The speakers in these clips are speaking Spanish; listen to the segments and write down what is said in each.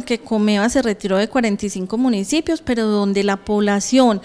que Comeva se retiró de 45 municipios, pero donde la población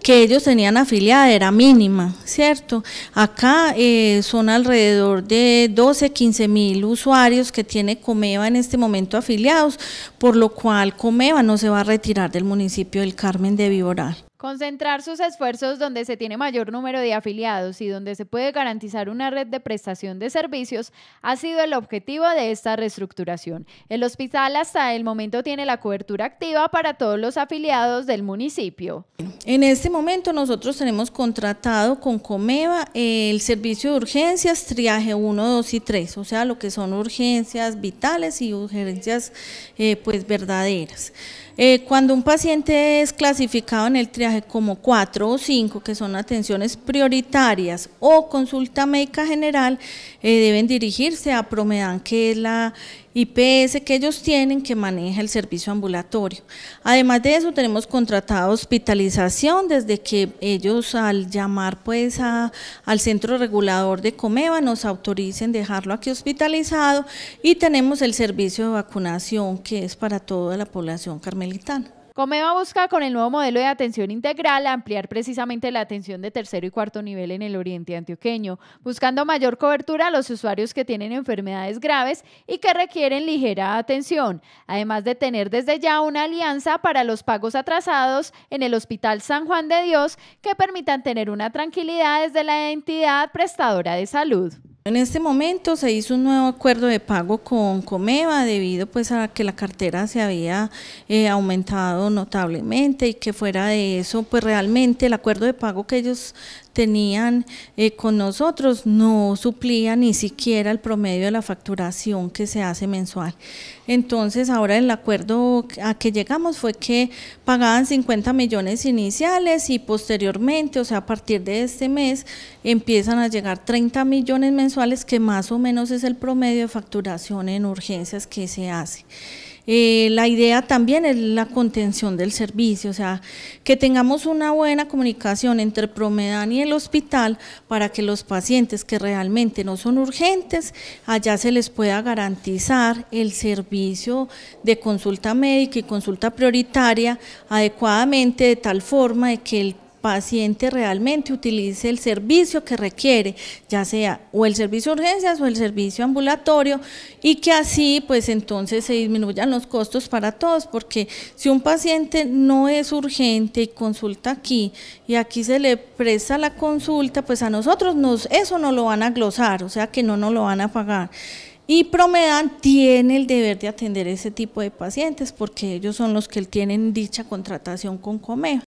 que ellos tenían afiliada era mínima, ¿cierto? Acá eh, son alrededor de 12, 15 mil usuarios que tiene Comeva en este momento afiliados, por lo cual Comeva no se va a retirar del municipio del Carmen de Viboral. Concentrar sus esfuerzos donde se tiene mayor número de afiliados y donde se puede garantizar una red de prestación de servicios ha sido el objetivo de esta reestructuración. El hospital hasta el momento tiene la cobertura activa para todos los afiliados del municipio. En este momento nosotros tenemos contratado con Comeva el servicio de urgencias triaje 1, 2 y 3, o sea, lo que son urgencias vitales y urgencias eh, pues verdaderas. Eh, cuando un paciente es clasificado en el triaje como cuatro o cinco que son atenciones prioritarias o consulta médica general, eh, deben dirigirse a Promedan, que es la IPS que ellos tienen que maneja el servicio ambulatorio. Además de eso, tenemos contratado hospitalización desde que ellos al llamar pues al centro regulador de Comeva nos autoricen dejarlo aquí hospitalizado y tenemos el servicio de vacunación que es para toda la población carmelitana. Comeva busca con el nuevo modelo de atención integral ampliar precisamente la atención de tercero y cuarto nivel en el oriente antioqueño, buscando mayor cobertura a los usuarios que tienen enfermedades graves y que requieren ligera atención, además de tener desde ya una alianza para los pagos atrasados en el Hospital San Juan de Dios que permitan tener una tranquilidad desde la entidad prestadora de salud. En este momento se hizo un nuevo acuerdo de pago con Comeva debido pues a que la cartera se había eh, aumentado notablemente y que fuera de eso pues realmente el acuerdo de pago que ellos tenían eh, con nosotros no suplía ni siquiera el promedio de la facturación que se hace mensual. Entonces ahora el acuerdo a que llegamos fue que pagaban 50 millones iniciales y posteriormente, o sea a partir de este mes, empiezan a llegar 30 millones mensuales que más o menos es el promedio de facturación en urgencias que se hace. Eh, la idea también es la contención del servicio, o sea, que tengamos una buena comunicación entre Promedan y el hospital para que los pacientes que realmente no son urgentes, allá se les pueda garantizar el servicio de consulta médica y consulta prioritaria adecuadamente, de tal forma de que el paciente realmente utilice el servicio que requiere, ya sea o el servicio de urgencias o el servicio ambulatorio, y que así pues entonces se disminuyan los costos para todos, porque si un paciente no es urgente y consulta aquí, y aquí se le presta la consulta, pues a nosotros nos, eso no lo van a glosar, o sea que no nos lo van a pagar. Y Promedan tiene el deber de atender ese tipo de pacientes porque ellos son los que tienen dicha contratación con Comeo.